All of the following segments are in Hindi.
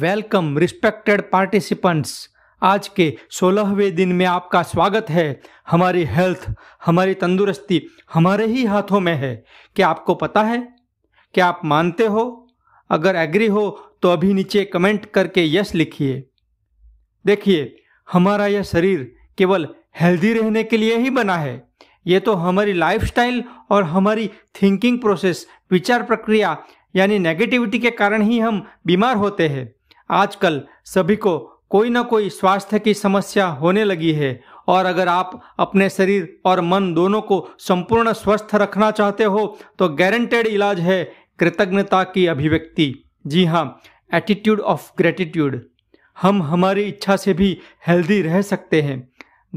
वेलकम रिस्पेक्टेड पार्टिसिपेंट्स आज के सोलहवें दिन में आपका स्वागत है हमारी हेल्थ हमारी तंदुरुस्ती हमारे ही हाथों में है क्या आपको पता है क्या आप मानते हो अगर एग्री हो तो अभी नीचे कमेंट करके यस लिखिए देखिए हमारा यह शरीर केवल हेल्दी रहने के लिए ही बना है ये तो हमारी लाइफस्टाइल और हमारी थिंकिंग प्रोसेस विचार प्रक्रिया यानी नेगेटिविटी के कारण ही हम बीमार होते हैं आजकल सभी को कोई ना कोई स्वास्थ्य की समस्या होने लगी है और अगर आप अपने शरीर और मन दोनों को संपूर्ण स्वस्थ रखना चाहते हो तो गारंटेड इलाज है कृतज्ञता की अभिव्यक्ति जी हाँ एटीट्यूड ऑफ ग्रेटिट्यूड हम हमारी इच्छा से भी हेल्दी रह सकते हैं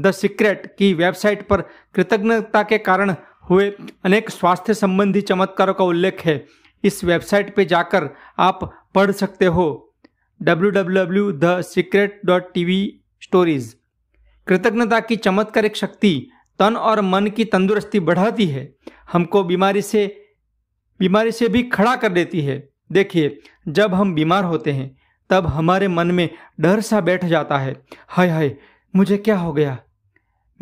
द सीक्रेट की वेबसाइट पर कृतज्ञता के कारण हुए अनेक स्वास्थ्य संबंधी चमत्कारों का उल्लेख है इस वेबसाइट पर जाकर आप पढ़ सकते हो www.thesecret.tv स्टोरीज कृतज्ञता की चमत्कारिक शक्ति तन और मन की तंदुरुस्ती बढ़ाती है हमको बीमारी से बीमारी से भी खड़ा कर देती है देखिए जब हम बीमार होते हैं तब हमारे मन में डर सा बैठ जाता है हाय हाय मुझे क्या हो गया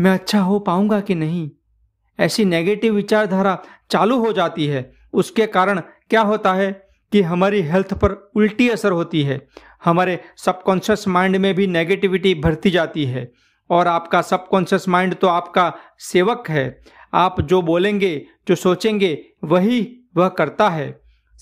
मैं अच्छा हो पाऊंगा कि नहीं ऐसी नेगेटिव विचारधारा चालू हो जाती है उसके कारण क्या होता है कि हमारी हेल्थ पर उल्टी असर होती है हमारे सबकॉन्शियस माइंड में भी नेगेटिविटी भरती जाती है और आपका सबकॉन्शियस माइंड तो आपका सेवक है आप जो बोलेंगे जो सोचेंगे वही वह करता है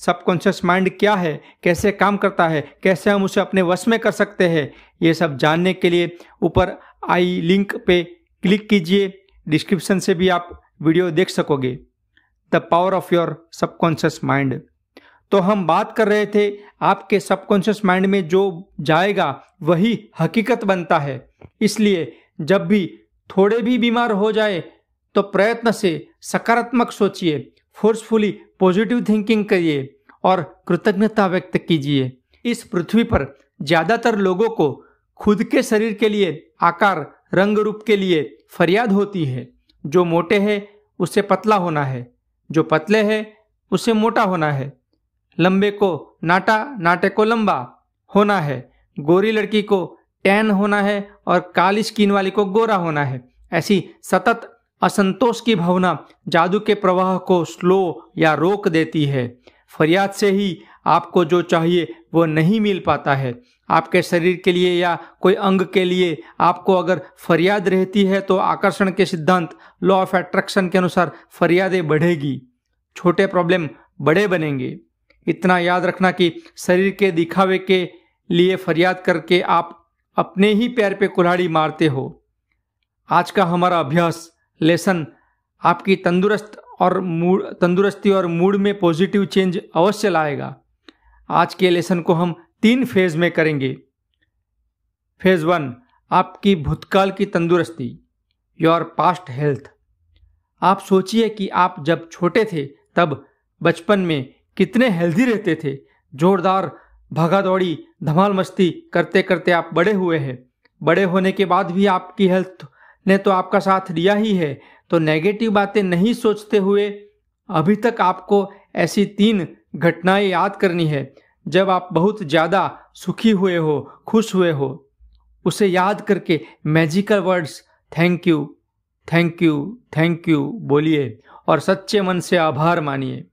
सबकॉन्शियस माइंड क्या है कैसे काम करता है कैसे हम उसे अपने वश में कर सकते हैं ये सब जानने के लिए ऊपर आई लिंक पे क्लिक कीजिए डिस्क्रिप्शन से भी आप वीडियो देख सकोगे the power of your subconscious mind तो हम बात कर रहे थे आपके सबकॉन्शियस माइंड में जो जाएगा वही हकीकत बनता है इसलिए जब भी थोड़े भी बीमार हो जाए तो प्रयत्न से सकारात्मक सोचिए फोर्सफुली पॉजिटिव थिंकिंग करिए और कृतज्ञता व्यक्त कीजिए इस पृथ्वी पर ज़्यादातर लोगों को खुद के शरीर के लिए आकार रंग रूप के लिए फरियाद होती है जो मोटे है उसे पतला होना है जो पतले है उसे मोटा होना है लंबे को नाटा नाटे को लंबा होना है गोरी लड़की को टैन होना है और काली स्किन वाली को गोरा होना है ऐसी सतत असंतोष की भावना जादू के प्रवाह को स्लो या रोक देती है फरियाद से ही आपको जो चाहिए वो नहीं मिल पाता है आपके शरीर के लिए या कोई अंग के लिए आपको अगर फरियाद रहती है तो आकर्षण के सिद्धांत लॉ ऑफ एट्रैक्शन के अनुसार फरियादें बढ़ेगी छोटे प्रॉब्लम बड़े बनेंगे इतना याद रखना कि शरीर के दिखावे के लिए फरियाद करके आप अपने ही पैर पे कुल्हाड़ी मारते हो आज का हमारा अभ्यास लेसन आपकी तंदुरुस्त और मूड तंदुरुस्ती और मूड में पॉजिटिव चेंज अवश्य लाएगा आज के लेसन को हम तीन फेज में करेंगे फेज वन आपकी भूतकाल की तंदुरुस्ती योर पास्ट हेल्थ आप सोचिए कि आप जब छोटे थे तब बचपन में कितने हेल्दी रहते थे जोरदार भगा दौड़ी धमाल मस्ती करते करते आप बड़े हुए हैं बड़े होने के बाद भी आपकी हेल्थ ने तो आपका साथ दिया ही है तो नेगेटिव बातें नहीं सोचते हुए अभी तक आपको ऐसी तीन घटनाएं याद करनी है जब आप बहुत ज़्यादा सुखी हुए हो खुश हुए हो उसे याद करके magical words thank you thank you thank you बोलिए और सच्चे मन से आभार मानिए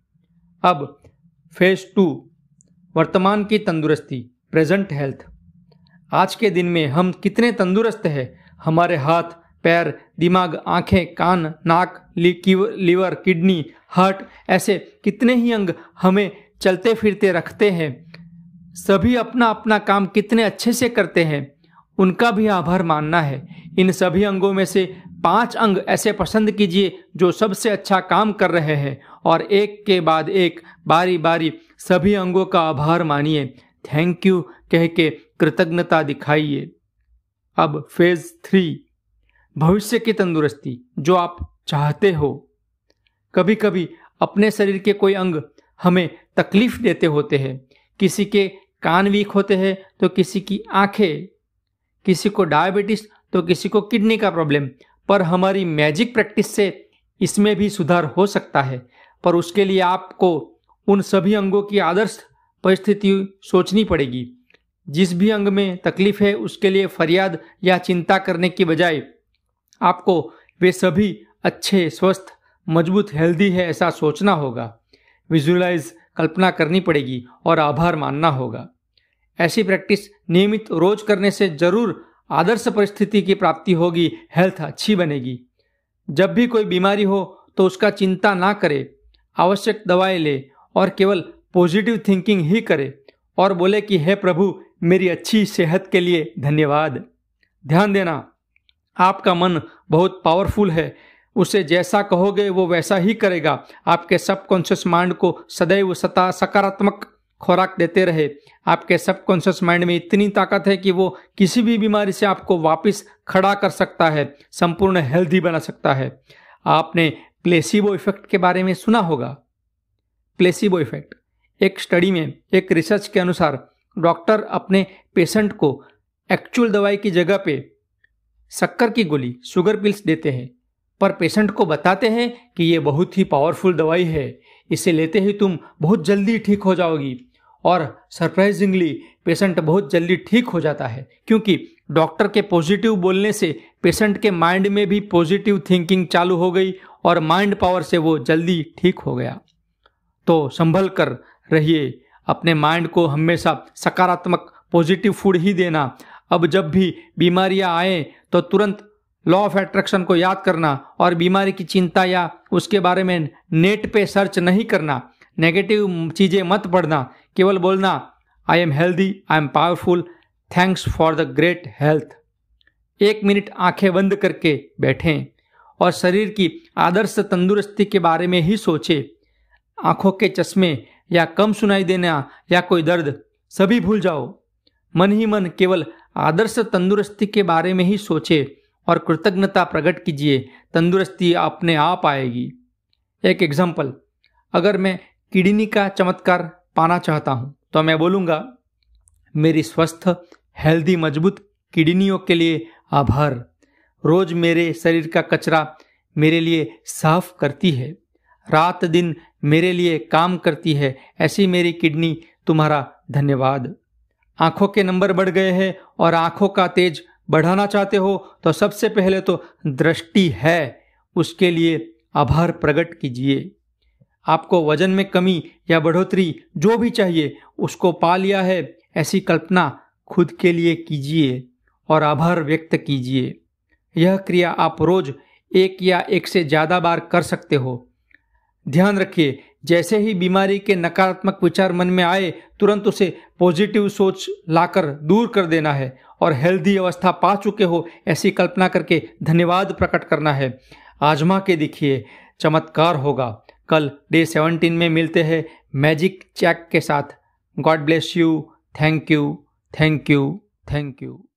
अब फेज टू वर्तमान की तंदुरुस्ती प्रेजेंट हेल्थ आज के दिन में हम कितने तंदुरुस्त हैं हमारे हाथ पैर दिमाग आंखें कान नाक लीवर किडनी हार्ट ऐसे कितने ही अंग हमें चलते फिरते रखते हैं सभी अपना अपना काम कितने अच्छे से करते हैं उनका भी आभार मानना है इन सभी अंगों में से पांच अंग ऐसे पसंद कीजिए जो सबसे अच्छा काम कर रहे हैं और एक के बाद एक बारी बारी सभी अंगों का आभार मानिए थैंक यू कह के कृतज्ञता दिखाइए अब फेज थ्री भविष्य की तंदुरुस्ती जो आप चाहते हो कभी कभी अपने शरीर के कोई अंग हमें तकलीफ देते होते हैं किसी के कान वीक होते हैं तो किसी की आंखें किसी को डायबिटीज तो किसी को किडनी का प्रॉब्लम पर हमारी मैजिक प्रैक्टिस से इसमें भी सुधार हो सकता है पर उसके लिए आपको उन सभी अंगों की आदर्श परिस्थिति सोचनी पड़ेगी जिस भी अंग में तकलीफ है उसके लिए फरियाद या चिंता करने की बजाय आपको वे सभी अच्छे स्वस्थ मजबूत हेल्दी है ऐसा सोचना होगा विजुअलाइज कल्पना करनी पड़ेगी और आभार मानना होगा ऐसी प्रैक्टिस नियमित रोज करने से जरूर आदर्श परिस्थिति की प्राप्ति होगी हेल्थ अच्छी बनेगी जब भी कोई बीमारी हो तो उसका चिंता ना करे आवश्यक दवाएं ले और केवल पॉजिटिव थिंकिंग ही करे और बोले कि हे प्रभु मेरी अच्छी सेहत के लिए धन्यवाद ध्यान देना आपका मन बहुत पावरफुल है उसे जैसा कहोगे वो वैसा ही करेगा आपके सबकॉन्शियस माइंड को सदैव सता सकारात्मक खुराक देते रहे आपके सबकॉन्शियस माइंड में इतनी ताकत है कि वो किसी भी बीमारी से आपको वापस खड़ा कर सकता है संपूर्ण हेल्दी बना सकता है आपने प्लेसिबो इफेक्ट के बारे में सुना होगा प्लेसिबो इफेक्ट एक स्टडी में एक रिसर्च के अनुसार डॉक्टर अपने पेशेंट को एक्चुअल दवाई की जगह पे शक्कर की गोली शुगर पिल्स देते हैं पर पेशेंट को बताते हैं कि ये बहुत ही पावरफुल दवाई है इसे लेते ही तुम बहुत जल्दी ठीक हो जाओगी और सरप्राइजिंगली पेशेंट बहुत जल्दी ठीक हो जाता है क्योंकि डॉक्टर के पॉजिटिव बोलने से पेशेंट के माइंड में भी पॉजिटिव थिंकिंग चालू हो गई और माइंड पावर से वो जल्दी ठीक हो गया तो संभल कर रहिए अपने माइंड को हमेशा सकारात्मक पॉजिटिव फूड ही देना अब जब भी बीमारियां आए तो तुरंत लॉ ऑफ एट्रैक्शन को याद करना और बीमारी की चिंता या उसके बारे में नेट पे सर्च नहीं करना नेगेटिव चीज़ें मत पढ़ना केवल बोलना I am healthy I am powerful thanks for the great health एक मिनट आंखें बंद करके बैठें और शरीर की आदर्श तंदुरुस्ती के बारे में ही सोचें आंखों के चश्मे या कम सुनाई देना या कोई दर्द सभी भूल जाओ मन ही मन केवल आदर्श तंदुरुस्ती के बारे में ही सोचे और कृतज्ञता प्रकट कीजिए तंदुरुस्ती अपने आप आएगी एक एग्जाम्पल अगर मैं किडनी का चमत्कार पाना चाहता हूँ तो मैं बोलूँगा मेरी स्वस्थ हेल्दी मजबूत किडनियों के लिए आभार रोज मेरे शरीर का कचरा मेरे लिए साफ करती है रात दिन मेरे लिए काम करती है ऐसी मेरी किडनी तुम्हारा धन्यवाद आंखों के नंबर बढ़ गए हैं और आंखों का तेज बढ़ाना चाहते हो तो सबसे पहले तो दृष्टि है उसके लिए आभार प्रकट कीजिए आपको वजन में कमी या बढ़ोतरी जो भी चाहिए उसको पा लिया है ऐसी कल्पना खुद के लिए कीजिए और आभार व्यक्त कीजिए यह क्रिया आप रोज एक या एक से ज़्यादा बार कर सकते हो ध्यान रखिए जैसे ही बीमारी के नकारात्मक विचार मन में आए तुरंत उसे पॉजिटिव सोच लाकर दूर कर देना है और हेल्दी अवस्था पा चुके हो ऐसी कल्पना करके धन्यवाद प्रकट करना है आजमा के दिखिए चमत्कार होगा कल डे सेवनटीन में मिलते हैं मैजिक चैक के साथ God bless you thank you thank you thank you